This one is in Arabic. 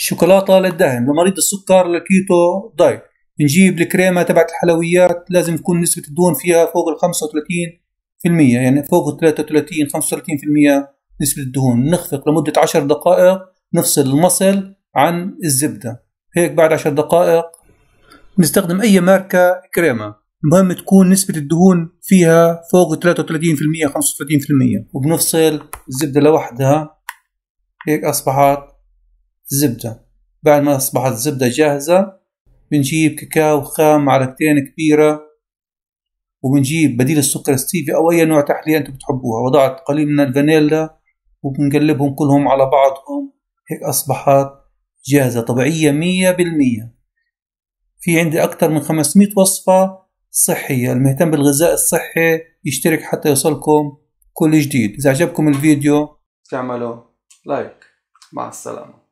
الشوكولاته للدهن لمريض السكر للكيتو دايت نجيب الكريمه تبعت الحلويات لازم تكون نسبه الدهون فيها فوق ال 35% يعني فوق ال 33 35% نسبه الدهون نخفق لمده 10 دقائق نفصل المصل عن الزبده هيك بعد 10 دقائق نستخدم اي ماركه كريمه المهم تكون نسبة الدهون فيها فوق 33% 35% وبنفصل الزبدة لوحدها هيك أصبحت زبدة بعد ما أصبحت الزبدة جاهزة بنجيب كاكاو خام معلقتين كبيرة وبنجيب بديل السكر ستيفي أو أي نوع تحلية أنتم بتحبوها وضعت قليل من الفانيلا وبنقلبهم كلهم على بعضهم هيك أصبحت جاهزة طبيعية مية بالمية في عندي أكثر من 500 وصفة صحية المهتم بالغذاء الصحي يشترك حتى يوصلكم كل جديد إذا عجبكم الفيديو تعملوا لايك مع السلامة